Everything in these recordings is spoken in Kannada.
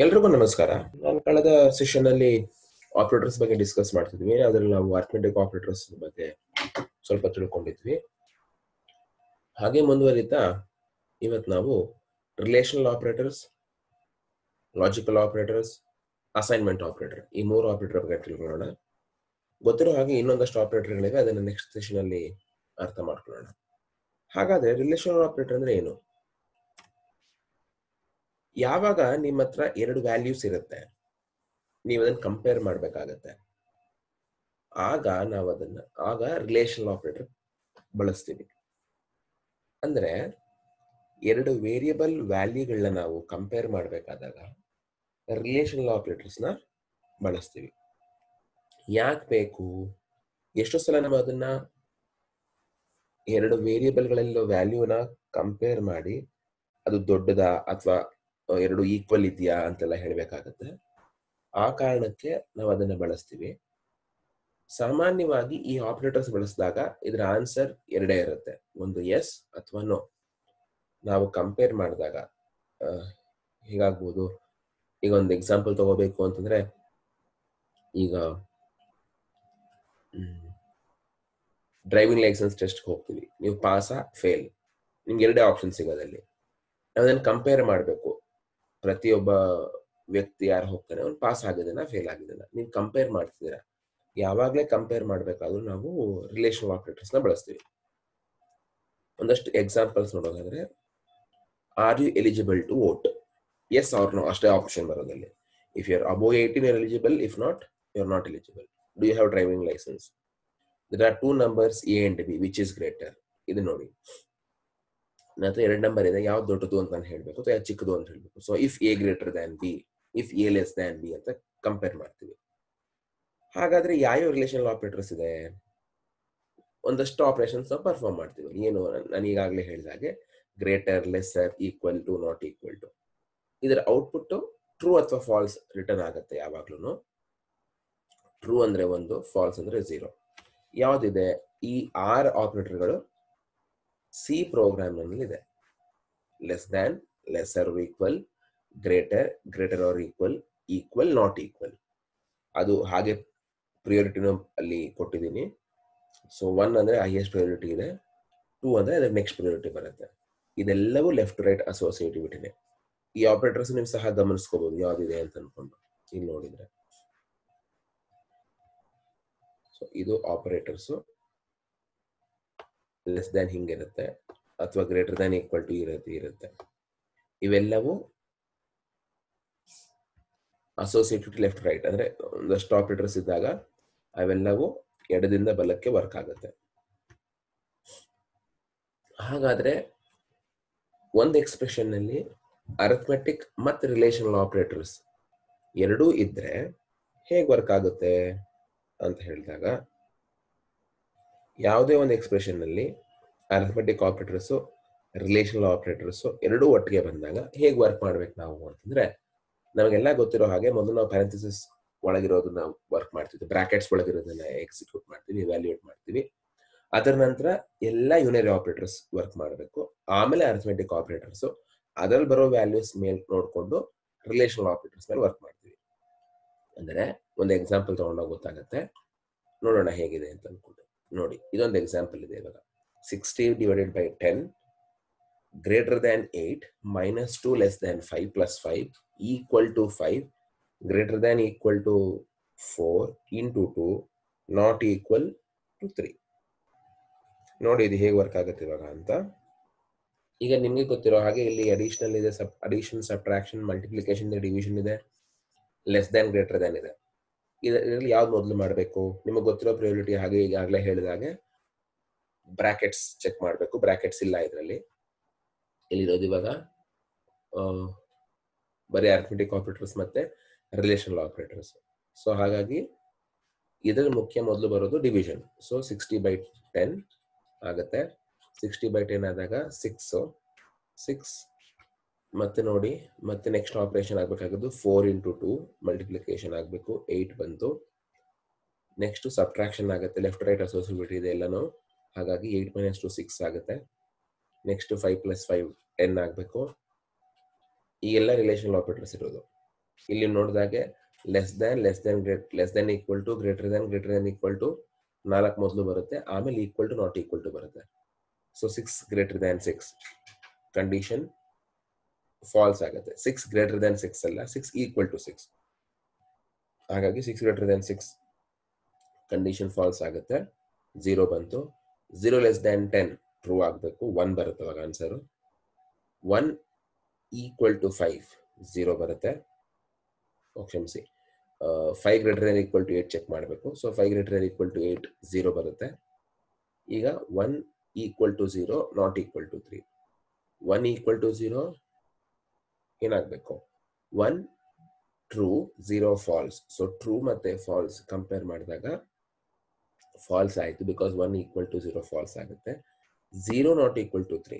ಎಲ್ರಿಗೂ ನಮಸ್ಕಾರ ನಾನು ಕಳೆದ ಸೆಷನ್ ಅಲ್ಲಿ ಆಪರೇಟರ್ಸ್ ಬಗ್ಗೆ ಡಿಸ್ಕಸ್ ಮಾಡ್ತಿದ್ವಿ ಅದರಲ್ಲಿ ನಾವು ಅರ್ಥಮೆಟಿಕ್ ಆಪರೇಟರ್ಸ್ ಬಗ್ಗೆ ಸ್ವಲ್ಪ ತಿಳ್ಕೊಂಡಿದ್ವಿ ಹಾಗೆ ಮುಂದುವರಿತಾ ಇವತ್ತು ನಾವು relational operators logical operators assignment operator ಈ ಮೂರು ಆಪರೇಟರ್ ಬಗ್ಗೆ ತಿಳ್ಕೊಳ್ಳೋಣ ಗೊತ್ತಿರೋ ಹಾಗೆ ಇನ್ನೊಂದಷ್ಟು ಆಪರೇಟರ್ಗಳಿವೆ ಅದನ್ನು ನೆಕ್ಸ್ಟ್ ಸೆಷನ್ ಅಲ್ಲಿ ಅರ್ಥ ಮಾಡ್ಕೊಳ್ಳೋಣ ಹಾಗಾದ್ರೆ ರಿಲೇಷನಲ್ ಆಪರೇಟರ್ ಅಂದ್ರೆ ಏನು ಯಾವಾಗ ನಿಮ್ಮ ಹತ್ರ ಎರಡು ವ್ಯಾಲ್ಯೂಸ್ ಇರುತ್ತೆ ನೀವು ಅದನ್ನ ಕಂಪೇರ್ ಮಾಡ್ಬೇಕಾಗತ್ತೆ ಆಗ ನಾವು ಅದನ್ನ ಆಗ ರಿಲೇಷನ್ ಆಪರೇಟರ್ ಬಳಸ್ತೀವಿ ಅಂದ್ರೆ ಎರಡು ವೇರಿಯಬಲ್ ವ್ಯಾಲ್ಯೂಗಳನ್ನ ನಾವು ಕಂಪೇರ್ ಮಾಡಬೇಕಾದಾಗ ರಿಲೇಷನ್ ಆಪರೇಟರ್ಸ್ನ ಬಳಸ್ತೀವಿ ಯಾಕೆ ಬೇಕು ಎಷ್ಟೋ ಸಲ ನಾವು ಅದನ್ನ ಎರಡು ವೇರಿಯಬಲ್ಗಳಲ್ಲಿರೋ ವ್ಯಾಲ್ಯೂನ ಕಂಪೇರ್ ಮಾಡಿ ಅದು ದೊಡ್ಡದ ಅಥವಾ ಎರಡು ಈಕ್ವಲ್ ಇದೆಯಾ ಅಂತೆಲ್ಲ ಹೇಳಬೇಕಾಗತ್ತೆ ಆ ಕಾರಣಕ್ಕೆ ನಾವು ಅದನ್ನ ಬಳಸ್ತೀವಿ ಸಾಮಾನ್ಯವಾಗಿ ಈ ಆಪರೇಟರ್ಸ್ ಬಳಸಿದಾಗ ಇದರ ಆನ್ಸರ್ ಎರಡೇ ಇರುತ್ತೆ ಒಂದು ಎಸ್ ಅಥವಾ ನೋ ನಾವು ಕಂಪೇರ್ ಮಾಡಿದಾಗ ಹೀಗಾಗ್ಬೋದು ಈಗ ಒಂದು ಎಕ್ಸಾಂಪಲ್ ತಗೋಬೇಕು ಅಂತಂದ್ರೆ ಈಗ ಡ್ರೈವಿಂಗ್ ಲೈಸೆನ್ಸ್ ಟೆಸ್ಟ್ಗೆ ಹೋಗ್ತೀವಿ ನೀವು ಪಾಸಾ ಫೇಲ್ ನಿಮ್ಗೆ ಎರಡೇ ಆಪ್ಷನ್ ಸಿಗೋದಲ್ಲಿ ನಾವದನ್ನು ಕಂಪೇರ್ ಮಾಡಬೇಕು ಪ್ರತಿಯೊಬ್ಬ ವ್ಯಕ್ತಿ ಯಾರು ಹೋಗ್ತಾನೆ ಅವ್ನು ಪಾಸ್ ಆಗಿದ್ದಾನ ಫೇಲ್ ಆಗಿದ್ದಾನ ನೀವು ಕಂಪೇರ್ ಮಾಡ್ತಿದ್ದೀರಾ ಯಾವಾಗಲೇ ಕಂಪೇರ್ ಮಾಡಬೇಕಾದ್ರೂ ನಾವು ರಿಲೇಷನ್ ಆಪರೇಟರ್ಸ್ನ ಬಳಸ್ತೀವಿ ಒಂದಷ್ಟು ಎಕ್ಸಾಂಪಲ್ಸ್ ನೋಡೋದಾದ್ರೆ are you eligible to vote yes or no ಅಷ್ಟೇ ಆಪ್ಷನ್ ಬರೋದಲ್ಲಿ if you are above eighteen year eligible if not you are not eligible do you have driving licence there are two numbers A and B which is greater ಇದು ನೋಡಿ ಅಥವಾ ಎರಡು ನಂಬರ್ ಇದೆ ಯಾವ್ದು ದೊಡ್ಡದು ಅಂತ ನಾನು ಹೇಳಬೇಕು ಅಥವಾ ಚಿಕ್ಕದು ಅಂತ ಹೇಳ್ಬೇಕು so if A greater than B if A less than B ಅಂತ ಕಂಪೇರ್ ಮಾಡ್ತೀವಿ ಹಾಗಾದ್ರೆ ಯಾವ್ಯಾವ ರಿಲೇಷನಲ್ ಆಪರೇಟರ್ಸ್ ಇದೆ ಒಂದಷ್ಟು ಆಪರೇಷನ್ಸ್ ಪರ್ಫಾರ್ಮ್ ಮಾಡ್ತೀವಿ ಏನು ನಾನು ಈಗಾಗಲೇ ಹೇಳಿದ ಹಾಗೆ greater lesser equal to not equal to ಇದರ ಔಟ್ಪುಟ್ ಟ್ರೂ ಅಥವಾ ಫಾಲ್ಸ್ ರಿಟರ್ನ್ ಆಗುತ್ತೆ ಯಾವಾಗ್ಲೂ ಟ್ರೂ ಅಂದ್ರೆ ಒಂದು ಫಾಲ್ಸ್ ಅಂದ್ರೆ ಝೀರೋ ಯಾವ್ದಿದೆ ಈ ಆರ್ ಆಪರೇಟರ್ಗಳು ಸಿ ಇದೆ less than lesser equal greater greater or equal equal not equal ಅದು ಹಾಗೆ ಪ್ರಿಯೋರಿಟಿನೂ ಅಲ್ಲಿ ಕೊಟ್ಟಿದ್ದೀನಿ ಸೊ ಒನ್ ಅಂದರೆ ಹೈಯೆಸ್ಟ್ ಪ್ರಿಯೋರಿಟಿ ಇದೆ ಟೂ ಅಂದರೆ ಅದಕ್ಕೆ ನೆಕ್ಸ್ಟ್ ಪ್ರಿಯೋರಿಟಿ ಬರುತ್ತೆ ಇದೆಲ್ಲವೂ ಲೆಫ್ಟ್ ರೈಟ್ ಇದೆ ಈ ಆಪರೇಟರ್ಸ್ ನೀವು ಸಹ ಗಮನಿಸ್ಕೋಬಹುದು ಯಾವ್ದಿದೆ ಅಂತ ಅನ್ಕೊಂಡು ಇಲ್ಲಿ ನೋಡಿದ್ರೆ ಸೊ ಇದು ಆಪರೇಟರ್ಸು ಲೆಸ್ ದ್ಯಾನ್ ಹಿಂಗಿರುತ್ತೆ ಅಥವಾ ಗ್ರೇಟರ್ ದನ್ ಈಕ್ವಲ್ ಟು ಇರುತ್ತೆ ಇರುತ್ತೆ ಇವೆಲ್ಲವೂ ಅಸೋಸಿಯೇಟೆಡ್ ಲೆಫ್ಟ್ ರೈಟ್ ಅಂದ್ರೆ ಒಂದಷ್ಟು ಆಪರೇಟರ್ಸ್ ಇದ್ದಾಗ ಅವೆಲ್ಲವೂ ಎಡದಿಂದ ಬಲಕ್ಕೆ ವರ್ಕ್ ಆಗುತ್ತೆ ಹಾಗಾದ್ರೆ ಒಂದು ಎಕ್ಸ್ಪ್ರೆಷನ್ ನಲ್ಲಿ ಅರಥಮೆಟಿಕ್ ಮತ್ತು ರಿಲೇಷನಲ್ ಆಪರೇಟರ್ಸ್ ಎರಡೂ ಇದ್ರೆ ಹೇಗೆ ವರ್ಕ್ ಆಗುತ್ತೆ ಅಂತ ಹೇಳಿದಾಗ ಯಾವುದೇ ಒಂದು ಎಕ್ಸ್ಪ್ರೆಷನ್ನಲ್ಲಿ ಅರಿಥಮೆಟಿಕ್ ಆಪ್ರೇಟರ್ಸು ರಿಲೇಷನಲ್ ಆಪ್ರೇಟರ್ಸು ಎರಡೂ ಒಟ್ಟಿಗೆ ಬಂದಾಗ ಹೇಗೆ ವರ್ಕ್ ಮಾಡ್ಬೇಕು ನಾವು ಅಂತಂದ್ರೆ ನಮಗೆಲ್ಲ ಗೊತ್ತಿರೋ ಹಾಗೆ ಮೊದಲು ನಾವು ಪ್ಯಾರಂಥಸಿಸ್ ಒಳಗಿರೋದನ್ನ ವರ್ಕ್ ಮಾಡ್ತೀವಿ ಬ್ರಾಕೆಟ್ಸ್ ಒಳಗಿರೋದನ್ನ ಎಕ್ಸಿಕ್ಯೂಟ್ ಮಾಡ್ತೀವಿ ಇವ್ಯಾಲ್ಯೂಯೇಟ್ ಮಾಡ್ತೀವಿ ಅದರ ನಂತರ ಎಲ್ಲ ಯುನರಿ ಆಪರೇಟರ್ಸ್ ವರ್ಕ್ ಮಾಡಬೇಕು ಆಮೇಲೆ ಅರಿಥಮೆಟಿಕ್ ಆಪರೇಟರ್ಸ್ ಅದರಲ್ಲಿ ಬರೋ ವ್ಯಾಲ್ಯೂಸ್ ಮೇಲೆ ನೋಡಿಕೊಂಡು ರಿಲೇಷನಲ್ ಆಪರೇಟರ್ಸ್ ಮೇಲೆ ವರ್ಕ್ ಮಾಡ್ತೀವಿ ಅಂದರೆ ಒಂದು ಎಕ್ಸಾಂಪಲ್ ತೊಗೊಂಡಾಗ ಗೊತ್ತಾಗುತ್ತೆ ನೋಡೋಣ ಹೇಗಿದೆ ಅಂತ ಅಂದ್ಕೊಂಡು ನೋಡಿ ಇದೊಂದು ಎಕ್ಸಾಂಪಲ್ ಇದೆ ಇವಾಗ sixty divided by ten greater than eight minus two less than five plus five equal to five greater than equal to four into not equal to three ನೋಡಿ ಇದು ಹೇಗೆ ವರ್ಕ್ ಆಗುತ್ತೆ ಇವಾಗ ಅಂತ ಈಗ ನಿಮಗೆ ಗೊತ್ತಿರೋ ಹಾಗೆ ಇಲ್ಲಿ ಅಡಿಷನಲ್ ಇದೆ ಸಬ್ ಅಡಿಷನ್ ಸಬ್ಟ್ರಾಕ್ಷನ್ ಮಲ್ಟಿಪ್ಲಿಕೇಶನ್ ಇದೆ ಡಿವಿಷನ್ ಇದೆ ಲೆಸ್ ದ್ಯಾನ್ ಗ್ರೇಟರ್ ದ್ಯಾನ್ ಇದೆ ಇದರಲ್ಲಿ ಯಾವ್ದು ಮೊದಲು ಮಾಡಬೇಕು ನಿಮಗೆ ಗೊತ್ತಿರೋ ಪ್ರಯೋರಿಟಿ ಹಾಗೆ ಈಗಾಗಲೇ ಹೇಳಿದಾಗೆ ಬ್ರಾಕೆಟ್ಸ್ ಚೆಕ್ ಮಾಡಬೇಕು ಬ್ರಾಕೆಟ್ಸ್ ಇಲ್ಲ ಇದರಲ್ಲಿ ಇಲ್ಲಿರೋದು ಇವಾಗ ಬರೀ ಅರ್ಥಮೆಟಿಕ್ ಆಪರೇಟರ್ಸ್ ಮತ್ತೆ ರಿಲೇಷನಲ್ ಆಪರೇಟರ್ಸ್ ಸೊ ಹಾಗಾಗಿ ಇದರ ಮುಖ್ಯ ಮೊದಲು ಬರೋದು division so sixty by ten ಆಗುತ್ತೆ ಸಿಕ್ಸ್ಟಿ ಬೈ ಟೆನ್ ಆದಾಗ ಸಿಕ್ಸ್ ಸಿಕ್ಸ್ ಮತ್ತೆ ನೋಡಿ ಮತ್ತೆ ನೆಕ್ಸ್ಟ್ ಆಪರೇಷನ್ ಆಗಬೇಕಾಗಿದ್ದು ಫೋರ್ ಇಂಟು ಟೂ ಮಲ್ಟಿಪ್ಲಿಕೇಶನ್ ಆಗಬೇಕು ಏಟ್ ಬಂತು ನೆಕ್ಸ್ಟ್ ಸಬ್ಟ್ರಾಕ್ಷನ್ ಆಗುತ್ತೆ ಲೆಫ್ಟ್ ರೈಟ್ ಅಸೋಸಿಬಿಲಿಟಿ ಇದೆ ಎಲ್ಲನೂ ಹಾಗಾಗಿ ಏಟ್ ಮೈನಸ್ ಟು ಸಿಕ್ಸ್ ಆಗುತ್ತೆ next five plus five ten ಆಗಬೇಕು ಈ ಎಲ್ಲ ರಿಲೇಷನ್ ಆಪರೇಟರ್ಸ್ ಇರೋದು ಇಲ್ಲಿ ನೋಡಿದಾಗೆ less than less than great less than equal to greater than greater than equal to ನಾಲ್ಕು ಮೊದಲು ಬರುತ್ತೆ ಆಮೇಲೆ equal to not equal to ಬರುತ್ತೆ so six greater than six condition false ಆಗುತ್ತೆ ಸಿಕ್ಸ್ ಗ್ರೇಟರ್ ದೆನ್ ಸಿಕ್ಸ್ ಅಲ್ಲ ಸಿಕ್ಸ್ ಈಕ್ವಲ್ ಟು ಸಿಕ್ಸ್ ಹಾಗಾಗಿ six greater than six condition false ಆಗುತ್ತೆ ಝೀರೋ ಬಂತು zero less than ten true ಆಗಬೇಕು ಒನ್ ಬರುತ್ತೆ ಅವಾಗ answer one equal to five zero ಬರುತ್ತೆ ಕ್ಷಮಿಸಿ five greater than equal to eight check ಮಾಡಬೇಕು so five greater than equal to eight zero ಬರುತ್ತೆ ಈಗ one equal to zero not equal to three one equal to zero ಏನಾಗಬೇಕು one true zero false so true ಮತ್ತೆ ಫಾಲ್ಸ್ ಕಂಪೇರ್ ಮಾಡಿದಾಗ ಫಾಲ್ಸ್ ಆಯಿತು because one equal to zero false ಆಗುತ್ತೆ zero not equal to three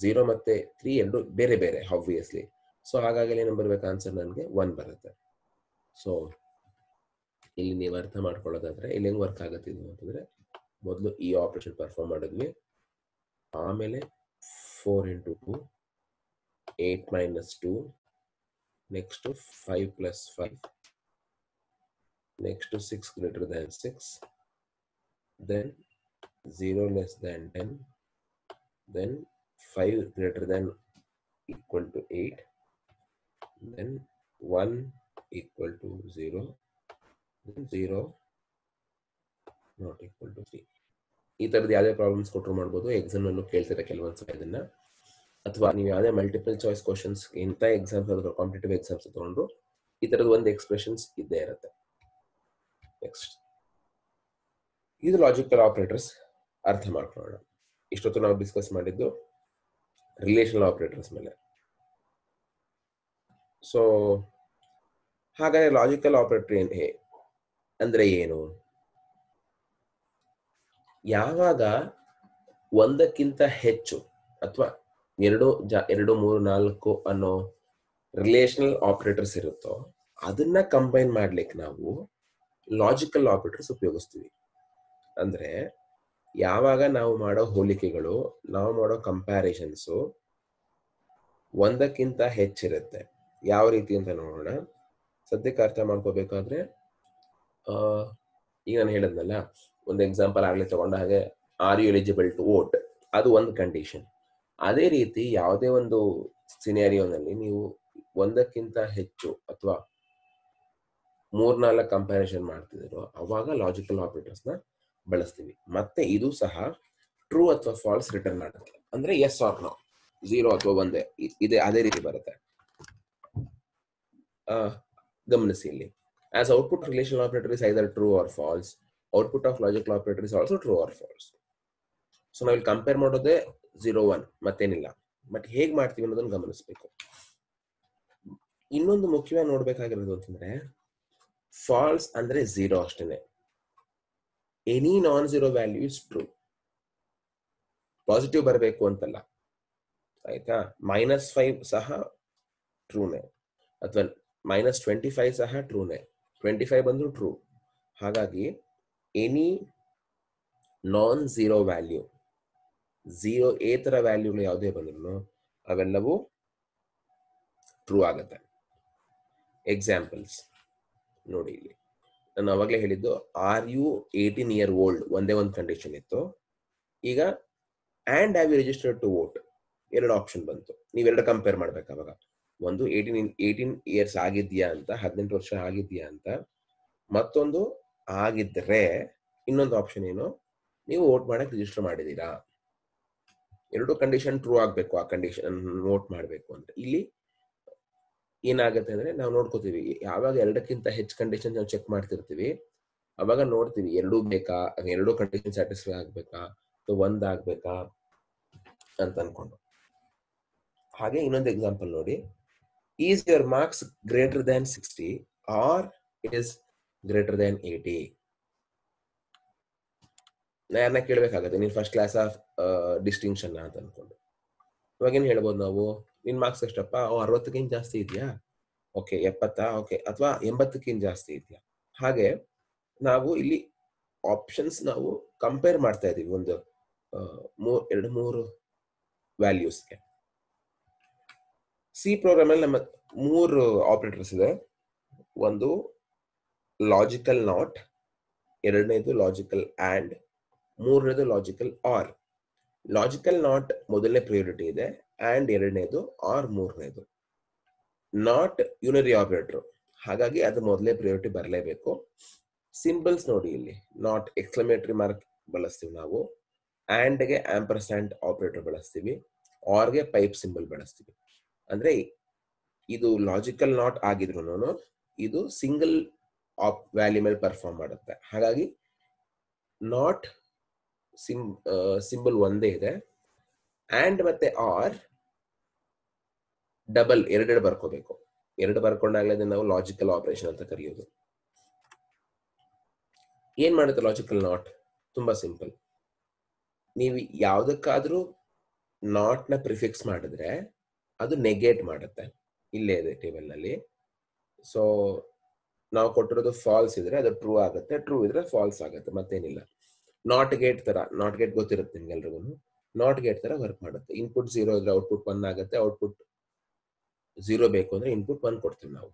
zero ಮತ್ತೆ ತ್ರೀ ಎರಡು ಬೇರೆ ಬೇರೆ ಆಬ್ವಿಯಸ್ಲಿ ಸೊ ಹಾಗಾಗಿ ಏನು ಬರ್ಬೇಕು ಆನ್ಸರ್ ನನಗೆ ಒನ್ ಬರುತ್ತೆ ಸೊ ಇಲ್ಲಿ ನೀವು ಅರ್ಥ ಮಾಡ್ಕೊಳ್ಳೋದಾದ್ರೆ ಇಲ್ಲಿ ಹೆಂಗೆ ವರ್ಕ್ ಆಗುತ್ತಿದ್ವು ಅಂತಂದ್ರೆ ಮೊದಲು ಈ ಆಪರೇಷನ್ ಪರ್ಫಾರ್ಮ್ ಮಾಡಿದ್ವಿ ಆಮೇಲೆ four into two 8 minus 2 next to 5 plus 5 next to 6 greater than 6 then 0 less than 10 then 5 greater than equal to 8 then 1 equal to 0 then 0 not equal to 3 ಈ ಥರದ್ದು ಯಾವುದೇ ಪ್ರಾಬ್ಲಮ್ಸ್ ಕೊಟ್ಟರು ಮಾಡ್ಬೋದು ಎಕ್ಸಾಮ್ನಲ್ಲೂ ಕೇಳ್ತಾರೆ ಕೆಲವೊಂದು ಸಲ ಇದನ್ನು ಅಥವಾ ನೀವು ಯಾವುದೇ ಮಲ್ಟಿಪಲ್ ಚಾಯ್ಸ್ ಕ್ವಶನ್ಸ್ ಇಂಥ ಎಕ್ಸಾಮ್ಸ್ ಅಥವಾ ಕಾಂಪಿಟೇಟಿವ್ ಎಕ್ಸಾಮ್ಸ್ ತಗೊಂಡ್ರು ಈ ತರದ ಒಂದು ಎಕ್ಸ್ಪ್ರೆಷನ್ಸ್ ಇದ್ದೇ ಇರುತ್ತೆ ನೆಕ್ಸ್ಟ್ ಇದು ಲಾಜಿಕಲ್ ಆಪರೇಟರ್ಸ್ ಅರ್ಥ ಮಾಡ್ಕೊಳ್ಳೋಣ ಇಷ್ಟೊತ್ತು ನಾವು ಡಿಸ್ಕಸ್ ಮಾಡಿದ್ದು ರಿಲೇಷನಲ್ ಆಪರೇಟರ್ಸ್ ಮೇಲೆ ಸೊ ಹಾಗಾದ್ರೆ ಲಾಜಿಕಲ್ ಆಪರೇಟರ್ ಏನ್ ಅಂದ್ರೆ ಏನು ಯಾವಾಗ ಒಂದಕ್ಕಿಂತ ಹೆಚ್ಚು ಅಥವಾ ಎರಡು ಜ ಎರಡು ಮೂರು ನಾಲ್ಕು ಅನ್ನೋ ರಿಲೇಷನಲ್ ಆಪರೇಟರ್ಸ್ ಇರುತ್ತೋ ಅದನ್ನ ಕಂಬೈನ್ ಮಾಡ್ಲಿಕ್ಕೆ ನಾವು ಲಾಜಿಕಲ್ ಆಪರೇಟರ್ಸ್ ಉಪಯೋಗಿಸ್ತೀವಿ ಅಂದ್ರೆ ಯಾವಾಗ ನಾವು ಮಾಡೋ ಹೋಲಿಕೆಗಳು ನಾವು ಮಾಡೋ ಕಂಪ್ಯಾರಿಸನ್ಸು ಒಂದಕ್ಕಿಂತ ಹೆಚ್ಚಿರುತ್ತೆ ಯಾವ ರೀತಿ ಅಂತ ನೋಡೋಣ ಸದ್ಯಕ್ಕೆ ಅರ್ಥ ಮಾಡ್ಕೋಬೇಕಾದ್ರೆ ಈಗ ನಾನು ಹೇಳಿದ್ನಲ್ಲ ಒಂದು ಎಕ್ಸಾಂಪಲ್ ಆಗ್ಲಿ ತಗೊಂಡ ಹಾಗೆ are you eligible to vote ಅದು ಒಂದು ಕಂಡೀಷನ್ ಅದೇ ರೀತಿ ಯಾವುದೇ ಒಂದು ಸಿನೇರಿಯೋನಲ್ಲಿ ನೀವು ಒಂದಕ್ಕಿಂತ ಹೆಚ್ಚು ಅಥವಾ ಮೂರ್ನಾಲ್ಕು ಕಂಪ್ಯಾರಿಸನ್ ಮಾಡ್ತಿದ್ರು ಅವಾಗ ಲಾಜಿಕಲ್ ಆಪರೇಟರ್ಸ್ ನ ಬಳಸ್ತೀವಿ ಮತ್ತೆ ಇದು ಸಹ ಟ್ರೂ ಅಥವಾ ಫಾಲ್ಸ್ ರಿಟರ್ನ್ ಮಾಡುತ್ತೆ ಅಂದ್ರೆ ಎಸ್ ಆರ್ ನೋ ಝೀರೋ ಅಥವಾ ಒಂದೇ ಇದೆ ಅದೇ ರೀತಿ ಬರುತ್ತೆ ಗಮನಿಸಿ ಇಲ್ಲಿ as output relation operator is either true or false output of logical operator is also true or false so ನಾವಿಲ್ಲಿ ಕಂಪೇರ್ ಮಾಡೋದೇ ಝೀರೋ ಒನ್ ಮತ್ತೇನಿಲ್ಲ ಬಟ್ ಹೇಗೆ ಮಾಡ್ತೀವಿ ಅನ್ನೋದನ್ನು ಗಮನಿಸ್ಬೇಕು ಇನ್ನೊಂದು ಮುಖ್ಯವಾಗಿ ನೋಡ್ಬೇಕಾಗಿರೋದು ಅಂತಂದ್ರೆ ಫಾಲ್ಸ್ ಅಂದ್ರೆ ಝೀರೋ ಅಷ್ಟೇನೆ any non zero value is true positive ಬರಬೇಕು ಅಂತಲ್ಲ ಆಯ್ತಾ ಮೈನಸ್ ಫೈವ್ ಸಹ ಟ್ರೂನೇ ಅಥವಾ ಮೈನಸ್ ಟ್ವೆಂಟಿ ಫೈವ್ ಸಹ ಟ್ರೂನೇ ಟ್ವೆಂಟಿ ಫೈವ್ ಬಂದ್ರು ಟ್ರೂ ಹಾಗಾಗಿ any non zero value zero ಎ ತರ ವ್ಯಾಲ್ಯೂಗಳು ಯಾವುದೇ ಬಂದ್ರು ಅವೆಲ್ಲವೂ ಟ್ರೂ ಆಗುತ್ತೆ ಎಕ್ಸಾಂಪಲ್ಸ್ ನೋಡಿ ಇಲ್ಲಿ ನಾನು ಅವಾಗಲೇ ಹೇಳಿದ್ದು are you eighteen year old ಒಂದೇ ಒಂದು ಕಂಡೀಷನ್ ಇತ್ತು ಈಗ and have you registered to vote ಎರಡು ಆಪ್ಷನ್ ಬಂತು ಎರಡು ಕಂಪೇರ್ ಮಾಡ್ಬೇಕು ಅವಾಗ ಒಂದು ಏಯ್ಟೀನ್ ಏಯ್ಟೀನ್ ಇಯರ್ಸ್ ಆಗಿದ್ಯಾ ಅಂತ ಹದಿನೆಂಟು ವರ್ಷ ಆಗಿದ್ಯಾ ಅಂತ ಮತ್ತೊಂದು ಆಗಿದ್ರೆ ಇನ್ನೊಂದು ಆಪ್ಷನ್ ಏನು ನೀವು ವೋಟ್ ಮಾಡಕ್ಕೆ ರಿಜಿಸ್ಟರ್ ಮಾಡಿದ್ದೀರಾ ಎರಡು ಕಂಡೀಷನ್ ಟ್ರೂ ಆಗಬೇಕು ಆ ಕಂಡೀಷನ್ ನೋಟ್ ಮಾಡಬೇಕು ಅಂದ್ರೆ ಇಲ್ಲಿ ಏನಾಗುತ್ತೆ ಅಂದ್ರೆ ನಾವು ನೋಡ್ಕೋತೀವಿ ಯಾವಾಗ ಎರಡಕ್ಕಿಂತ ಹೆಚ್ಚು ಕಂಡೀಷನ್ ನಾವು ಚೆಕ್ ಮಾಡ್ತಿರ್ತೀವಿ ಅವಾಗ ನೋಡ್ತೀವಿ ಎರಡೂ ಬೇಕಾ ಎರಡು ಕಂಡೀಷನ್ ಸ್ಯಾಟಿಸ್ಫೈ ಆಗ್ಬೇಕಾ ಅಥವಾ ಒಂದ್ ಆಗ್ಬೇಕಾ ಅಂತ ಅನ್ಕೊಂಡು ಹಾಗೆ ಇನ್ನೊಂದು ಎಕ್ಸಾಂಪಲ್ ನೋಡಿ is your marks greater than sixty or is greater than eighty ನನ್ನ ಕೇಳಬೇಕಾಗತ್ತೆ ನೀನು ಫಸ್ಟ್ ಕ್ಲಾಸ್ ಆಫ್ ಡಿಸ್ಟಿಂಕ್ಷನ್ ಅಂತ ಅನ್ಕೊಂಡು ಇವಾಗೇನು ಹೇಳ್ಬೋದು ನಾವು ನಿನ್ನ ಮಾರ್ಕ್ಸ್ ಎಷ್ಟಪ್ಪ ಅರವತ್ತಕ್ಕಿಂತ ಜಾಸ್ತಿ ಇದೆಯಾ ಓಕೆ ಎಪ್ಪತ್ತಾ ಓಕೆ ಅಥವಾ ಎಂಬತ್ತಕ್ಕಿಂತ ಜಾಸ್ತಿ ಇದೆಯಾ ಹಾಗೆ ನಾವು ಇಲ್ಲಿ ಆಪ್ಷನ್ಸ್ ನಾವು ಕಂಪೇರ್ ಮಾಡ್ತಾ ಇದೀವಿ ಒಂದು ಮೂರ್ ಎರಡು ಮೂರು ವ್ಯಾಲ್ಯೂಸ್ಗೆ ಸಿ ಪ್ರೋಗ್ರಾಮ್ ಅಲ್ಲಿ ನಮ್ಮ ಮೂರು ಆಪರೇಟರ್ಸ್ ಇದೆ ಒಂದು ಲಾಜಿಕಲ್ ನಾಟ್ ಎರಡನೇದು ಲಾಜಿಕಲ್ ಆ್ಯಂಡ್ ಮೂರನೇದು ಲಾಜಿಕಲ್ ಆರ್ ಲಾಜಿಕಲ್ ನಾಟ್ ಮೊದಲನೇ ಪ್ರಿಯೋರಿಟಿ ಇದೆ ಅಂಡ್ ಎರಡನೇದು ಆರ್ ಮೂರನೇದು ನಾಟ್ ಯುನರಿ ಆಪರೇಟರ್ ಹಾಗಾಗಿ ಅದು ಮೊದಲೇ ಪ್ರಿಯೋರಿಟಿ ಬರಲೇಬೇಕು ಸಿಂಬಲ್ಸ್ ನೋಡಿ ಇಲ್ಲಿ ನಾಟ್ ಎಕ್ಸ್ಲಮೇಟರಿ ಮಾರ್ಕ್ ಬಳಸ್ತೀವಿ ನಾವು ಆ್ಯಂಡ್ಗೆ ಗೆ ಆಂಪರ್ಸ್ಯಾಂಡ್ ಆಪರೇಟರ್ ಬಳಸ್ತೀವಿ ಆರ್ಗೆ ಪೈಪ್ ಸಿಂಬಲ್ ಬಳಸ್ತೀವಿ ಅಂದ್ರೆ ಇದು ಲಾಜಿಕಲ್ ನಾಟ್ ಆಗಿದ್ರು ಇದು ಸಿಂಗಲ್ ಆಪ್ ವ್ಯಾಲ್ಯೂ ಮೇಲೆ ಪರ್ಫಾರ್ಮ್ ಮಾಡುತ್ತೆ ಹಾಗಾಗಿ ನಾಟ್ ಸಿಂಬಲ್ ಒಂದೇ ಇದೆ ಆಂಡ್ ಮತ್ತೆ ಆರ್ ಡಬಲ್ ಎರಡೆರಡು ಬರ್ಕೋಬೇಕು ಎರಡು ಬರ್ಕೊಂಡಾಗಲೇ ನಾವು ಲಾಜಿಕಲ್ ಆಪರೇಷನ್ ಅಂತ ಕರೆಯೋದು ಏನ್ ಮಾಡುತ್ತೆ ಲಾಜಿಕಲ್ ನಾಟ್ ತುಂಬಾ ಸಿಂಪಲ್ ನೀವು ಯಾವುದಕ್ಕಾದ್ರೂ ನಾಟ್ ನ ಪ್ರಿಫಿಕ್ಸ್ ಮಾಡಿದ್ರೆ ಅದು ನೆಗೆಟ್ ಮಾಡುತ್ತೆ ಇಲ್ಲೇ ಇದೆ ಟೇಬಲ್ ನಲ್ಲಿ ಸೊ ನಾವು ಕೊಟ್ಟಿರೋದು ಫಾಲ್ಸ್ ಇದ್ರೆ ಅದು ಟ್ರೂ ಆಗುತ್ತೆ ಟ್ರೂ ಇದ್ರೆ ಫಾಲ್ಸ್ ಆಗುತ್ತೆ ಮತ್ತೇನಿಲ್ಲ ನಾಟ್ ಗೇಟ್ ತರ ನಾಟ್ ಗೇಟ್ ಗೊತ್ತಿರುತ್ತೆ ನಿಮ್ಗೆಲ್ರಿಗೂ ನಾಟ್ ಗೇಟ್ ತರ ವರ್ಕ್ ಮಾಡುತ್ತೆ ಇನ್ಪುಟ್ ಜೀರೋ ಇದ್ರೆ ಔಟ್ಪುಟ್ ಒನ್ ಆಗುತ್ತೆ ಔಟ್ಪುಟ್ ಜೀರೋ ಬೇಕು ಅಂದ್ರೆ ಇನ್ಪುಟ್ ಒನ್ ಕೊಡ್ತೀವಿ ನಾವು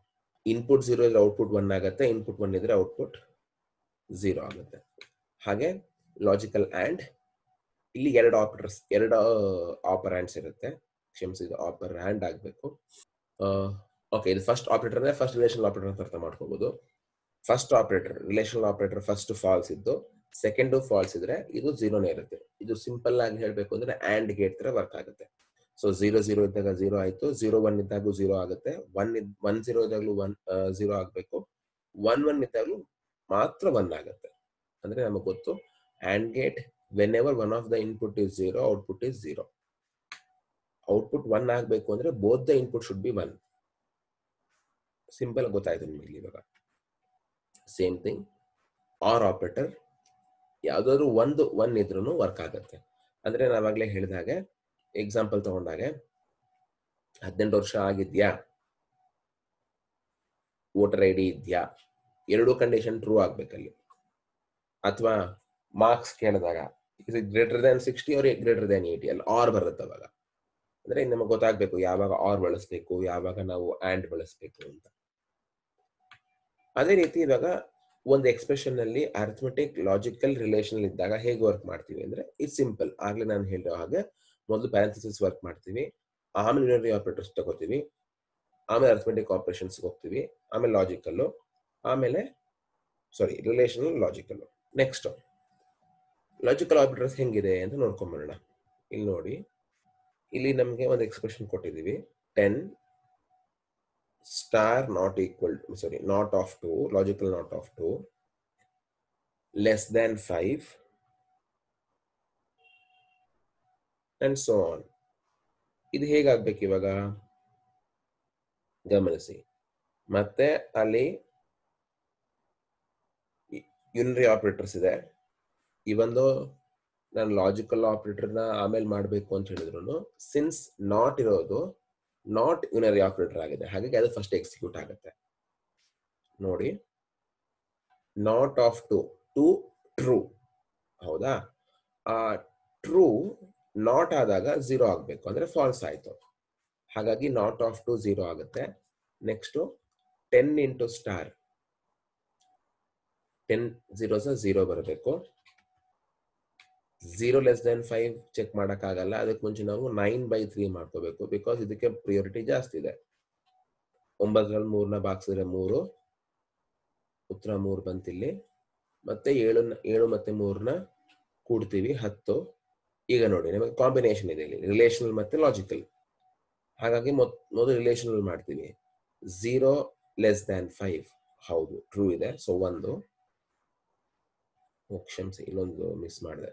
ಇನ್ಪುಟ್ ಝೀರೋ ಇದ್ರೆ ಔಟ್ಪುಟ್ ಒನ್ ಆಗುತ್ತೆ ಇನ್ಪುಟ್ ಒನ್ ಇದ್ರೆ ಔಟ್ಪುಟ್ ಝೀರೋ ಆಗುತ್ತೆ ಹಾಗೆ ಲಾಜಿಕಲ್ ಆ್ಯಂಡ್ ಇಲ್ಲಿ ಎರಡು ಆಪರೇಟರ್ಸ್ ಎರಡು ಆಪರ್ ಆ್ಯಂಡ್ಸ್ ಇರುತ್ತೆ ಕ್ಷಮಿಸಿ ಆಪರ್ ಆ್ಯಂಡ್ ಆಗಬೇಕು ಓಕೆ ಇದು ಫಸ್ಟ್ ಆಪರೇಟರ್ ಅಂದರೆ ಫಸ್ಟ್ ರಿಲೇಷನ್ ಆಪರೇಟರ್ ಅಂತ ಅರ್ಥ ಮಾಡ್ಕೋಬಹುದು first operator relation operator first false ಇದ್ದು ಸೆಕೆಂಡ್ ಫಾಲ್ಸ್ ಇದ್ರೆ ಇದು ಝೀರೋನೇ ಇರುತ್ತೆ ಇದು ಸಿಂಪಲ್ ಆಗಿ ಹೇಳಬೇಕು ಅಂದ್ರೆ ಆ್ಯಂಡ್ ಗೇಟ್ ತರ ವರ್ಕ್ ಆಗುತ್ತೆ ಸೊ ಝೀರೋ ಝೀರೋ ಇದ್ದಾಗ ಝೀರೋ ಆಯ್ತು ಝೀರೋ ಒನ್ ಇದ್ದಾಗ ಝೀರೋ ಆಗುತ್ತೆ ಒನ್ ಒನ್ ಝೀರೋ ಇದ್ದಾಗಲೂ ಒನ್ ಝೀರೋ ಆಗಬೇಕು ಒನ್ ಒನ್ ಇದ್ದಾಗಲೂ ಮಾತ್ರ ಒನ್ ಆಗುತ್ತೆ ಅಂದ್ರೆ ನಮಗೆ ಗೊತ್ತು and gate when whenever one of the input is zero output is zero output one ಆಗಬೇಕು ಅಂದ್ರೆ both the input should be one simple ಗೊತ್ತಾಯ್ತು ನಿಮಗೆ ಇವಾಗ ಸೇಮ್ ಥಿಂಗ್ ಆರ್ ಆಪರೇಟರ್ ಯಾವ್ದಾದ್ರು ಒಂದು ಒನ್ ಇದ್ರೂನು ವರ್ಕ್ ಆಗುತ್ತೆ ಅಂದ್ರೆ ನಾವಾಗ್ಲೇ ಹೇಳಿದಾಗೆ ಎಕ್ಸಾಂಪಲ್ ತಗೊಂಡಾಗೆ ಹದಿನೆಂಟು ವರ್ಷ ಆಗಿದ್ಯಾ ವೋಟರ್ ಐ ಡಿ ಇದ್ಯಾ ಎರಡು ಕಂಡೀಷನ್ ಟ್ರೂ ಆಗ್ಬೇಕಲ್ಲಿ ಅಥವಾ ಮಾರ್ಕ್ಸ್ ಕೇಳಿದಾಗ ಇಸ್ ಗ್ರೇಟರ್ ದನ್ ಸಿಕ್ಸ್ಟಿ ಅವ್ರ ಗ್ರೇಟರ್ ದನ್ ಏಯ್ಟಿ ಅಲ್ಲಿ ಆರ್ ಬರುತ್ತೆ ಅವಾಗ ಅಂದ್ರೆ ನಮಗೆ ಗೊತ್ತಾಗ್ಬೇಕು ಯಾವಾಗ ಆರ್ ಬಳಸ್ಬೇಕು ಯಾವಾಗ ನಾವು ಆ್ಯಂಡ್ ಬಳಸ್ಬೇಕು ಅಂತ ಅದೇ ರೀತಿ ಇವಾಗ ಒಂದು ಎಕ್ಸ್ಪ್ರೆಷನ್ ಅಲ್ಲಿ ಅರ್ಥಮೆಟಿಕ್ ಲಾಜಿಕಲ್ ರಿಲೇಷನ್ ಇದ್ದಾಗ ಹೇಗೆ ವರ್ಕ್ ಮಾಡ್ತೀವಿ ಅಂದ್ರೆ ಇಟ್ ಸಿಂಪಲ್ ಆಗ್ಲೇ ನಾನು ಹೇಳೋ ಹಾಗೆ ಮೊದಲು ಪ್ಯಾರಂಥಿಸಿಸ್ ವರ್ಕ್ ಮಾಡ್ತೀವಿ ಆಮೇಲೆ ಯುನರಿ ಆಪರೇಟರ್ಸ್ ತಗೋತೀವಿ ಆಮೇಲೆ ಅರ್ಥಮೆಟಿಕ್ ಆಪರೇಷನ್ಸ್ ಹೋಗ್ತೀವಿ ಆಮೇಲೆ ಲಾಜಿಕಲ್ಲು ಆಮೇಲೆ sorry relational logical next logical operators ಹೆಂಗಿದೆ ಅಂತ ನೋಡ್ಕೊಂಬರೋಣ ಇಲ್ಲಿ ನೋಡಿ ಇಲ್ಲಿ ನಮಗೆ ಒಂದು ಎಕ್ಸ್ಪ್ರೆಷನ್ ಕೊಟ್ಟಿದ್ದೀವಿ ten star not equal to, sorry, not of 2, logical not of 2, less than 5, and so ಇದು ಹೇಗಾಗ್ಬೇಕು ಇವಾಗ ಗಮನಿಸಿ ಮತ್ತೆ ಅಲ್ಲಿ ಯುನರಿ ಆಪರೇಟರ್ಸ್ ಇದೆ ಇವನ್ ನಾನು ಲಾಜಿಕಲ್ ಆಪರೇಟರ್ನ ಆಮೇಲೆ ಮಾಡಬೇಕು ಅಂತ ಹೇಳಿದ್ರು ಸಿನ್ಸ್ ನಾಟ್ ಇರೋದು ನಾಟ್ ಯುನರಿ ಆಪರೇಟರ್ ಆಗಿದೆ ಹಾಗಾಗಿ ಅದು ಫಸ್ಟ್ ಎಕ್ಸಿಕ್ಯೂಟ್ ಆಗುತ್ತೆ ನೋಡಿ not of two two true ಹೌದಾ ಆ ಟ್ರೂ ನಾಟ್ ಆದಾಗ ಝೀರೋ ಆಗಬೇಕು ಅಂದ್ರೆ ಫಾಲ್ಸ್ ಆಯ್ತು ಹಾಗಾಗಿ ನಾಟ್ ಆಫ್ ಟು ಝೀರೋ ಆಗುತ್ತೆ next ten into star ten zero zero ಬರಬೇಕು zero less than five check ಮಾಡೋಕ್ಕಾಗಲ್ಲ ಅದಕ್ಕೆ ಮುಂಚೆ ನಾವು ನೈನ್ ಬೈ ತ್ರೀ ಮಾಡ್ಕೋಬೇಕು ಬಿಕಾಸ್ ಇದಕ್ಕೆ ಪ್ರಿಯೋರಿಟಿ ಜಾಸ್ತಿ ಇದೆ ಒಂಬತ್ತರಲ್ಲಿ ಮೂರನ್ನ ಬಾಕ್ಸಿದ್ರೆ ಮೂರು ಉತ್ತರ ಮೂರು ಬಂತಿಲ್ಲಿ ಮತ್ತೆ ಏಳು ಏಳು ಮತ್ತೆ ಮೂರನ್ನ ಕೂಡ್ತೀವಿ ಹತ್ತು ಈಗ ನೋಡಿ ನಿಮಗೆ ಕಾಂಬಿನೇಷನ್ ಇದೆ ಇಲ್ಲಿ ರಿಲೇಷನಲ್ ಮತ್ತೆ ಲಾಜಿಕಲ್ ಹಾಗಾಗಿ ಮೊದಲು ರಿಲೇಷನಲ್ ಮಾಡ್ತೀವಿ ಝೀರೋ ಲೆಸ್ ದ್ಯಾನ್ ಫೈವ್ ಹೌದು ಟ್ರೂ ಇದೆ ಸೊ ಒಂದು ಕ್ಷಮಿಸಿ ಇಲ್ಲೊಂದು ಮಿಸ್ ಮಾಡಿದೆ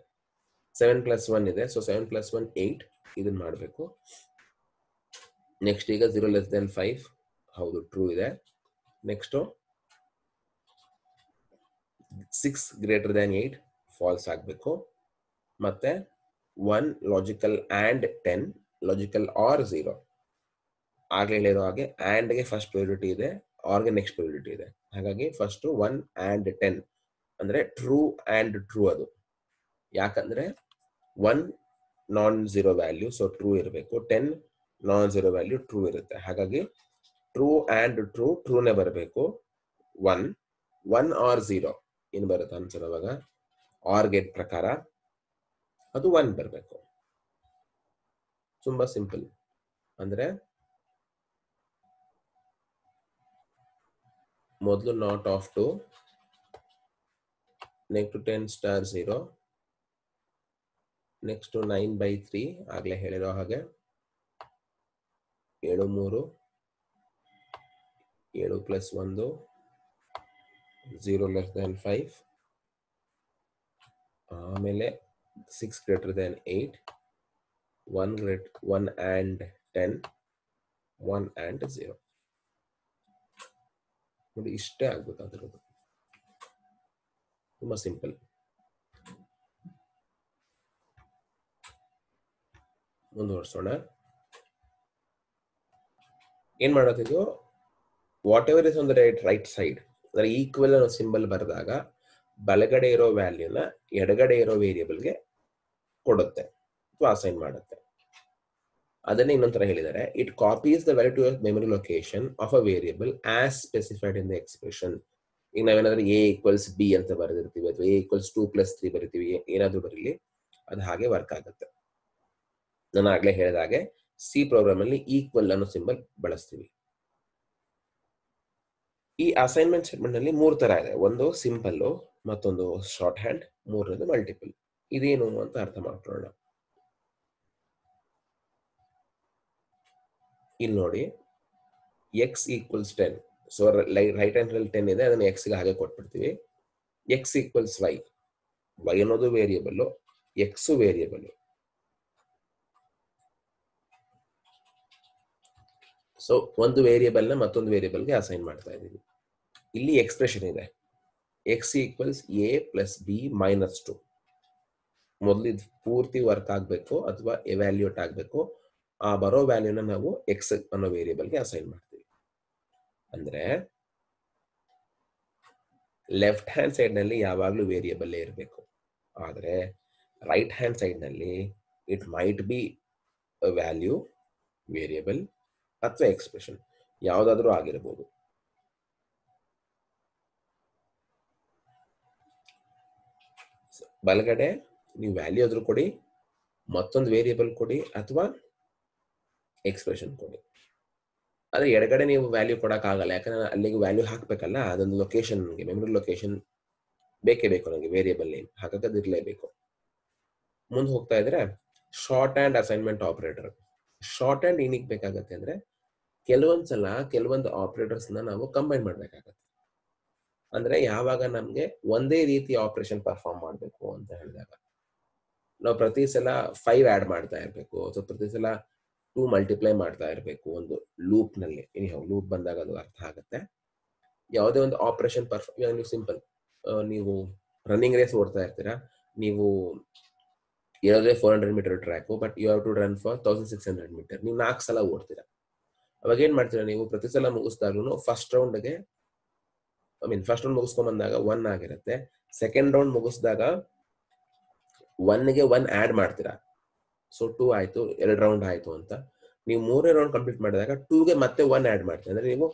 ಸೆವೆನ್ ಪ್ಲಸ್ ಒನ್ ಇದೆ so seven plus one eight ಇದನ್ನ ಮಾಡಬೇಕು ನೆಕ್ಸ್ಟ್ ಈಗ ಝೀರೋ ಲೆಸ್ ದೆನ್ ಫೈವ್ ಹೌದು ಟ್ರೂ ಇದೆ next six greater than eight false ಆಗಬೇಕು ಮತ್ತೆ one logical and ten logical or zero ಆಗಲೇ ಹೇಳಿರೋ ಹಾಗೆ ಆ್ಯಂಡ್ಗೆ ಫಸ್ಟ್ ಪ್ರಯೋರಿಟಿ ಇದೆ ಆರ್ಗೆ ನೆಕ್ಸ್ಟ್ ಪ್ರಯೋರಿಟಿ ಇದೆ ಹಾಗಾಗಿ ಫಸ್ಟ್ ಒನ್ ಆ್ಯಂಡ್ ಟೆನ್ ಅಂದರೆ ಟ್ರೂ ಆ್ಯಂಡ್ ಟ್ರೂ ಅದು ಯಾಕಂದರೆ one non zero value so true ಇರಬೇಕು ten non zero value true ಇರುತ್ತೆ ಹಾಗಾಗಿ ಟ್ರೂ ಆ್ಯಂಡ್ ಟ್ರೂ ಟ್ರೂನೇ ಬರಬೇಕು ಒನ್ ಒನ್ ಆರ್ ಝೀರೋ ಏನು ಬರುತ್ತೆ ಆನ್ಸರ್ ಅವಾಗ ಆರ್ ಗೇಟ್ ಪ್ರಕಾರ ಅದು ಒನ್ ಬರಬೇಕು ತುಂಬ ಸಿಂಪಲ್ ಅಂದರೆ ಮೊದಲು not of two next ten star zero next nine by three ಆಗಲೇ ಹೇಳಿರೋ ಹಾಗೆ ಏಳು ಮೂರು ಏಳು ಪ್ಲಸ್ ಒಂದು ಝೀರೋ ಲೆಸ್ ದೆನ್ ಫೈವ್ ಆಮೇಲೆ six greater than eight one great one and ten one and zero ನೋಡಿ ಇಷ್ಟೇ ಆಗ್ಬೇಕಾಗಿರೋದು ತುಂಬ ಸಿಂಪಲ್ ಮುಂದುವರ್ಸೋಣ ಏನ್ ಮಾಡೋತಿದ್ವು whatever is on the right right side ಅಂದ್ರೆ ಈಕ್ವಲ್ ಅನ್ನೋ ಸಿಂಬಲ್ ಬರೆದಾಗ ಬಲಗಡೆ ಇರೋ ವ್ಯಾಲ್ಯೂನ ಎಡಗಡೆ ಇರೋ ವೇರಿಯಬಲ್ಗೆ ಕೊಡುತ್ತೆ ಅಥವಾ ಅಸೈನ್ ಮಾಡುತ್ತೆ ಅದನ್ನೇ ಇನ್ನೊಂಥರ ಹೇಳಿದ್ದಾರೆ it copies the value to memory location of a variable as specified in the expression ಈಗ ನಾವೇನಾದ್ರೆ ಎ ಈಕ್ವಲ್ಸ್ ಬಿ ಅಂತ ಬರೆದಿರ್ತೀವಿ ಅಥವಾ a equals two plus three ಬರಿತೀವಿ ಏನಾದ್ರೂ ಬರೀಲಿ ಅದು ಹಾಗೆ ವರ್ಕ್ ಆಗುತ್ತೆ ನಾನು ಆಗ್ಲೇ ಹಾಗೆ ಸಿ ಪ್ರೋಗ್ರಾಮ್ ಅಲ್ಲಿ ಈಕ್ವಲ್ ಅನ್ನೋ ಸಿಂಬಲ್ ಬಳಸ್ತೀವಿ ಈ ಅಸೈನ್ಮೆಂಟ್ ಸ್ಟೇಟ್ಮೆಂಟ್ ನಲ್ಲಿ ಮೂರು ತರ ಇದೆ ಒಂದು ಸಿಂಪಲ್ ಮತ್ತೊಂದು ಶಾರ್ಟ್ ಹ್ಯಾಂಡ್ ಮೂರನೇದು ಮಲ್ಟಿಪಲ್ ಇದೇನು ಅಂತ ಅರ್ಥ ಮಾಡ್ಕೊಳ್ಳೋಣ ಇಲ್ಲಿ ನೋಡಿ x equals ten so right hand ಅಲ್ಲಿ ಟೆನ್ ಇದೆ ಅದನ್ನು ಎಕ್ಸ್ಗೆ ಹಾಗೆ ಕೊಟ್ಬಿಡ್ತೀವಿ ಎಕ್ಸ್ ಈಕ್ವಲ್ಸ್ ವೈ ವೈ ಅನ್ನೋದು ವೇರಿಯಬಲ್ ಎಕ್ಸ್ ವೇರಿಯಬಲ್ ಸೊ ಒಂದು ವೇರಿಯೇಬಲ್ನ ಮತ್ತೊಂದು ಗೆ ಅಸೈನ್ ಮಾಡ್ತಾ ಇದ್ದೀವಿ ಇಲ್ಲಿ ಎಕ್ಸ್ಪ್ರೆಷನ್ ಇದೆ x equals a plus b minus two ಇದು ಪೂರ್ತಿ ವರ್ಕ್ ಆಗಬೇಕು ಅಥವಾ ಎವ್ಯಾಲ್ಯೂಟ್ ಆಗಬೇಕು ಆ ಬರೋ ವ್ಯಾಲ್ಯೂನ ನಾವು ಎಕ್ಸ್ ಅನ್ನೋ ಗೆ ಅಸೈನ್ ಮಾಡ್ತೀವಿ ಅಂದ್ರೆ ಲೆಫ್ಟ್ ಹ್ಯಾಂಡ್ ಸೈಡ್ ನಲ್ಲಿ ಯಾವಾಗಲೂ ವೇರಿಯಬಲ್ ಇರಬೇಕು ಆದರೆ ರೈಟ್ ಹ್ಯಾಂಡ್ ಸೈಡ್ನಲ್ಲಿ it might be value variable ಅಥವಾ ಎಕ್ಸ್ಪ್ರೆಷನ್ ಯಾವುದಾದ್ರೂ ಆಗಿರಬಹುದು ಬಲಗಡೆ ನೀವು ವ್ಯಾಲ್ಯೂ ಆದ್ರೂ ಕೊಡಿ ಮತ್ತೊಂದು ವೇರಿಯಬಲ್ ಕೊಡಿ ಅಥವಾ ಎಕ್ಸ್ಪ್ರೆಷನ್ ಕೊಡಿ ಅದೇ ಎಡಗಡೆ ನೀವು ವ್ಯಾಲ್ಯೂ ಆಗಲ್ಲ ಯಾಕಂದ್ರೆ ಅಲ್ಲಿಗೆ ವ್ಯಾಲ್ಯೂ ಹಾಕ್ಬೇಕಲ್ಲ ಅದೊಂದು ಲೊಕೇಶನ್ ನಿಮಗೆ ಮೆಮೊರಿ ಲೊಕೇಶನ್ ಬೇಕೇ ಬೇಕು ನನಗೆ ವೇರಿಯಬಲ್ ನೇಮ್ ಬೇಕು ಮುಂದೆ ಹೋಗ್ತಾ ಇದ್ರೆ short and assignment operator short and ಏನಿಗೆ ಬೇಕಾಗತ್ತೆ ಅಂದ್ರೆ ಕೆಲವೊಂದು ಸಲ ಕೆಲವೊಂದು ಆಪರೇಟರ್ಸ್ನ ನಾವು ಕಂಬೈನ್ ಮಾಡ್ಬೇಕಾಗತ್ತೆ ಅಂದ್ರೆ ಯಾವಾಗ ನಮ್ಗೆ ಒಂದೇ ರೀತಿ ಆಪರೇಷನ್ ಪರ್ಫಾರ್ಮ್ ಮಾಡಬೇಕು ಅಂತ ಹೇಳಿದಾಗ ನಾವು ಪ್ರತಿ ಸಲ ಫೈವ್ ಆ್ಯಡ್ ಮಾಡ್ತಾ ಇರಬೇಕು ಅಥವಾ ಪ್ರತಿ ಸಲ ಟೂ ಮಲ್ಟಿಪ್ಲೈ ಮಾಡ್ತಾ ಇರಬೇಕು ಒಂದು ಲೂಪ್ನಲ್ಲಿ ಲೂಪ್ ಬಂದಾಗ ಅದು ಅರ್ಥ ಆಗುತ್ತೆ ಯಾವುದೇ ಒಂದು ಆಪರೇಷನ್ ಪರ್ಫಾರ್ಮ್ ನೀವು ಸಿಂಪಲ್ ನೀವು ರನ್ನಿಂಗ್ ರೇಸ್ ಓಡ್ತಾ ಇರ್ತೀರ ನೀವು ಯಾವುದೇ four hundred meter track but you have to run for thousand six hundred meter ನೀವು ನಾಲ್ಕು ಸಲ ಓಡ್ತೀರಾ ಅವಾಗ ಏನ್ ಮಾಡ್ತೀರಾ ನೀವು ಪ್ರತಿ ಸಲ ಮುಗಿಸ್ದಾಗ್ಲೂ ಫಸ್ಟ್ ರೌಂಡ್ಗೆ ಐ ಮೀನ್ ಫಸ್ಟ್ ರೌಂಡ್ ಮುಗಿಸ್ಕೊಂಡ್ ಬಂದಾಗ ಒನ್ ಆಗಿರುತ್ತೆ ಸೆಕೆಂಡ್ ರೌಂಡ್ ಮುಗಿಸಿದಾಗ ಒನ್ಗೆ ಒನ್ ಆಡ್ ಮಾಡ್ತೀರಾ ಸೊ ಟೂ ಆಯ್ತು ಎರಡು ರೌಂಡ್ ಆಯ್ತು ಅಂತ ನೀವು ಮೂರನೇ ರೌಂಡ್ ಕಂಪ್ಲೀಟ್ ಮಾಡಿದಾಗ ಟೂಗೆ ಮತ್ತೆ ಒನ್ ಆಡ್ ಮಾಡ್ತೀರಾ ಅಂದ್ರೆ ನೀವು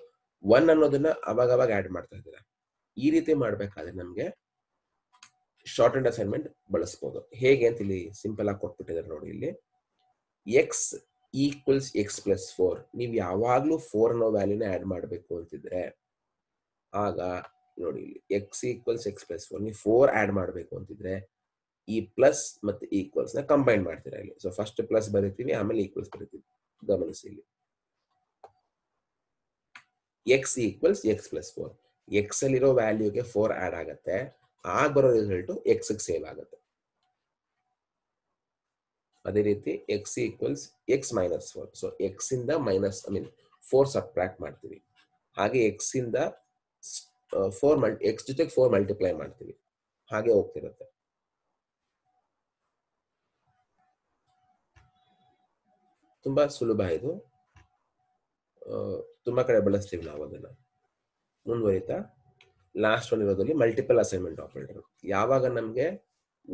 ಒನ್ ಅನ್ನೋದನ್ನ ಅವಾಗ ಅವಾಗ ಆಡ್ ಮಾಡ್ತಾ ಇದ್ದೀರಾ ಈ ರೀತಿ ಮಾಡ್ಬೇಕಾದ್ರೆ ನಮಗೆ ಶಾರ್ಟ್ ಅಂಡ್ ಅಸೈನ್ಮೆಂಟ್ ಬಳಸ್ಬೋದು ಹೇಗೆ ಅಂತ ಇಲ್ಲಿ ಸಿಂಪಲ್ ಆಗಿ ಕೊಟ್ಬಿಟ್ಟಿದ್ದಾರೆ ನೋಡಿ ಇಲ್ಲಿ x equals x plus four ನೀವು ಯಾವಾಗಲೂ ಫೋರ್ ಅನ್ನೋ ವ್ಯಾಲ್ಯೂನ ಆ್ಯಡ್ ಮಾಡಬೇಕು ಅಂತಿದ್ರೆ ಆಗ ನೋಡಿ ಇಲ್ಲಿ x equals x plus four ನೀವು ಫೋರ್ ಆ್ಯಡ್ ಮಾಡಬೇಕು ಅಂತಿದ್ರೆ ಈ ಪ್ಲಸ್ ಮತ್ತು ಈಕ್ವಲ್ಸ್ನ ಕಂಬೈನ್ ಮಾಡ್ತೀರಾ ಇಲ್ಲಿ ಸೊ ಫಸ್ಟ್ ಪ್ಲಸ್ ಬರೀತೀವಿ ಆಮೇಲೆ ಈಕ್ವಲ್ಸ್ ಬರೀತೀವಿ ಗಮನಿಸಿ ಇಲ್ಲಿ x equals x plus four x ಅಲ್ಲಿರೋ ವ್ಯಾಲ್ಯೂಗೆ ಫೋರ್ ಆ್ಯಡ್ ಆಗುತ್ತೆ ಆಗ ಬರೋ ರಿಸಲ್ಟು ಎಕ್ಸ್ಗೆ ಸೇವ್ ಆಗುತ್ತೆ ಅದೇ ರೀತಿ x equals x minus four so x ಇಂದ minus I mean four subtract ಮಾಡ್ತೀವಿ ಹಾಗೆ ಎಕ್ಸ್ ಇಂದ ಫೋರ್ ಮಲ್ಟಿ ಎಕ್ಸ್ ಜೊತೆಗೆ ಫೋರ್ ಮಲ್ಟಿಪ್ಲೈ ಮಾಡ್ತೀವಿ ಹಾಗೆ ಹೋಗ್ತಿರುತ್ತೆ ತುಂಬಾ ಸುಲಭ ಇದು ತುಂಬಾ ಕಡೆ ಬಳಸ್ತೀವಿ ನಾವು ಅದನ್ನ ಮುಂದುವರಿತಾ ಲಾಸ್ಟ್ ಒನ್ ಇರೋದ್ರಲ್ಲಿ ಮಲ್ಟಿಪಲ್ ಅಸೈನ್ಮೆಂಟ್ ಆಪರೇಟರ್ ಯಾವಾಗ ನಮಗೆ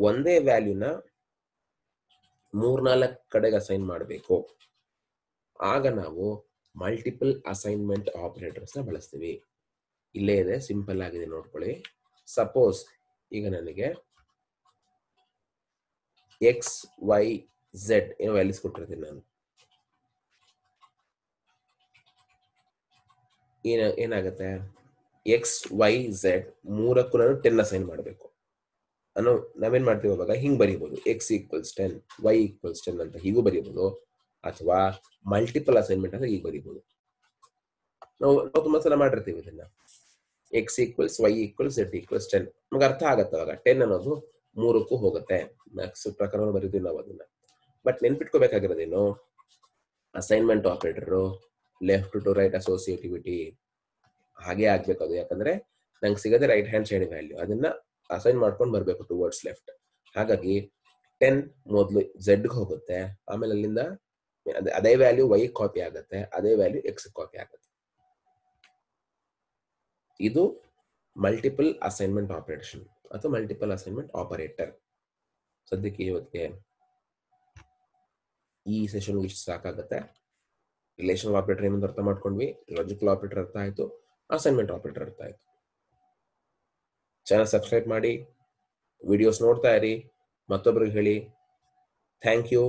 ಒಂದೇ ವ್ಯಾಲ್ಯೂನ ಮೂರ್ನಾಲ್ಕು ಕಡೆಗೆ ಅಸೈನ್ ಮಾಡಬೇಕು ಆಗ ನಾವು ಮಲ್ಟಿಪಲ್ ಅಸೈನ್ಮೆಂಟ್ ಆಪರೇಟರ್ಸ್ನ ಬಳಸ್ತೀವಿ ಇಲ್ಲೇ ಇದೆ ಸಿಂಪಲ್ ಆಗಿದೆ ನೋಡ್ಕೊಳ್ಳಿ ಸಪೋಸ್ ಈಗ ನನಗೆ ಎಕ್ಸ್ ವೈ ಝೆಡ್ ಏನು ವ್ಯಾಲ್ಯೂಸ್ ಕೊಟ್ಟಿರ್ತೀನಿ ನಾನು ಏನ ಏನಾಗುತ್ತೆ ಎಕ್ಸ್ ವೈ ಝೆಡ್ ಮೂರಕ್ಕೂ ನಾನು ಟೆನ್ ಅಸೈನ್ ಮಾಡಬೇಕು ಅನ್ನೋ ನಾವೇನ್ ಮಾಡ್ತೀವಿ ಅವಾಗ ಹಿಂಗ್ ಬರೀಬಹುದು x equals ten y equals ten ಅಂತ ಹೀಗೂ ಬರೀಬಹುದು ಅಥವಾ ಮಲ್ಟಿಪಲ್ ಅಸೈನ್ಮೆಂಟ್ ಅಂತ ಹೀಗೆ ಬರೀಬಹುದು ನಾವು ನಾವು ತುಂಬಾ ಸಲ ಮಾಡಿರ್ತೀವಿ ಇದನ್ನ x equals y equals z equals ten ನಮ್ಗೆ ಅರ್ಥ ಆಗತ್ತೆ ಅವಾಗ ಟೆನ್ ಅನ್ನೋದು ಮೂರಕ್ಕೂ ಹೋಗುತ್ತೆ ಮ್ಯಾಕ್ಸ್ ಪ್ರಕಾರ ಬರೀತೀವಿ ನಾವು ಅದನ್ನ ಬಟ್ ನೆನ್ಪಿಟ್ಕೋಬೇಕಾಗಿರೋದೇನು assignment operator left to right associativity ಹಾಗೆ ಆಗ್ಬೇಕು ಅದು ಯಾಕಂದ್ರೆ ನಂಗೆ ಸಿಗದೆ ರೈಟ್ ಹ್ಯಾಂಡ್ ಸೈಡ್ ವ್ಯಾಲ್ಯೂ ಅದನ್ನ ಅಸೈನ್ ಮಾಡ್ಕೊಂಡು ಬರಬೇಕು ಟು ವರ್ಡ್ಸ್ ಲೆಫ್ಟ್ ಹಾಗಾಗಿ ಟೆನ್ ಮೊದಲು ಝೆಡ್ ಹೋಗುತ್ತೆ ಆಮೇಲೆ ಅಲ್ಲಿಂದ ಅದೇ ವ್ಯಾಲ್ಯೂ ವೈ ಕಾಪಿ ಆಗುತ್ತೆ ಅದೇ ವ್ಯಾಲ್ಯೂ ಎಕ್ಸ್ ಕಾಪಿ ಆಗುತ್ತೆ ಇದು ಮಲ್ಟಿಪಲ್ ಅಸೈನ್ಮೆಂಟ್ ಆಪರೇಷನ್ ಅಥವಾ ಮಲ್ಟಿಪಲ್ ಅಸೈನ್ಮೆಂಟ್ ಆಪರೇಟರ್ ಸದ್ಯಕ್ಕೆ ಇವತ್ತಿಗೆ ಈ ಸೆಷನ್ ಇಷ್ಟು ಸಾಕಾಗುತ್ತೆ ರಿಲೇಷನ್ ಆಪರೇಟರ್ ಏನಂತ ಅರ್ಥ ಮಾಡ್ಕೊಂಡ್ವಿ ಲಾಜಿಕಲ್ ಆಪರೇಟರ್ ಅರ್ಥ ಆಯ್ತು ಅಸೈನ್ಮೆಂಟ್ ಆಪರೇಟರ್ ಅರ್ಥ ಆಯ್ತು ಚಾನಲ್ ಸಬ್ಸ್ಕ್ರೈಬ್ ಮಾಡಿ ವಿಡಿಯೋಸ್ ನೋಡ್ತಾ ಇರಿ ಮತ್ತೊಬ್ಬರಿಗೆ ಹೇಳಿ ಥ್ಯಾಂಕ್ ಯು